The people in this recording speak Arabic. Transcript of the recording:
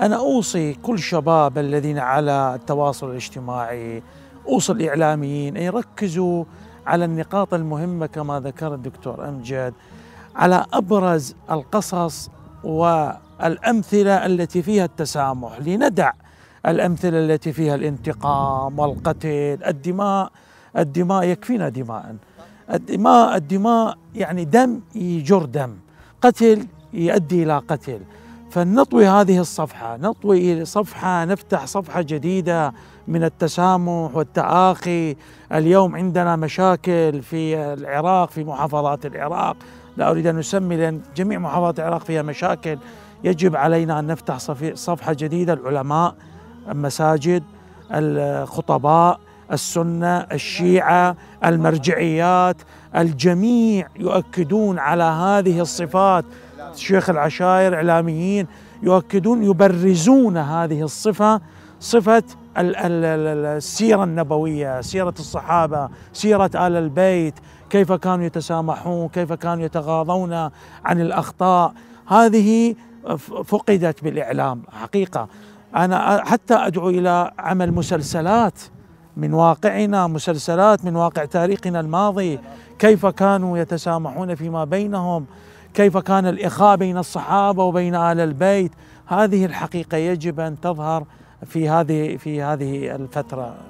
أنا أوصي كل شباب الذين على التواصل الاجتماعي أوصي الإعلاميين أن يركزوا على النقاط المهمة كما ذكر الدكتور أمجد على أبرز القصص والأمثلة التي فيها التسامح لندع الأمثلة التي فيها الانتقام والقتل الدماء الدماء يكفينا دماء الدماء الدماء يعني دم يجر دم قتل يؤدي إلى قتل فلنطوي هذه الصفحة نطوي صفحة نفتح صفحة جديدة من التسامح والتآخي اليوم عندنا مشاكل في العراق في محافظات العراق لا أريد أن أسمي لأن جميع محافظات العراق فيها مشاكل يجب علينا أن نفتح صفحة جديدة العلماء المساجد الخطباء السنة الشيعة المرجعيات الجميع يؤكدون على هذه الصفات شيخ العشائر إعلاميين يؤكدون يبرزون هذه الصفة صفة السيرة النبوية سيرة الصحابة سيرة آل البيت كيف كانوا يتسامحون كيف كانوا يتغاضون عن الأخطاء هذه فقدت بالإعلام حقيقة أنا حتى أدعو إلى عمل مسلسلات من واقعنا مسلسلات من واقع تاريخنا الماضي كيف كانوا يتسامحون فيما بينهم كيف كان الإخاء بين الصحابة وبين آل البيت هذه الحقيقة يجب أن تظهر في هذه في هذه الفترة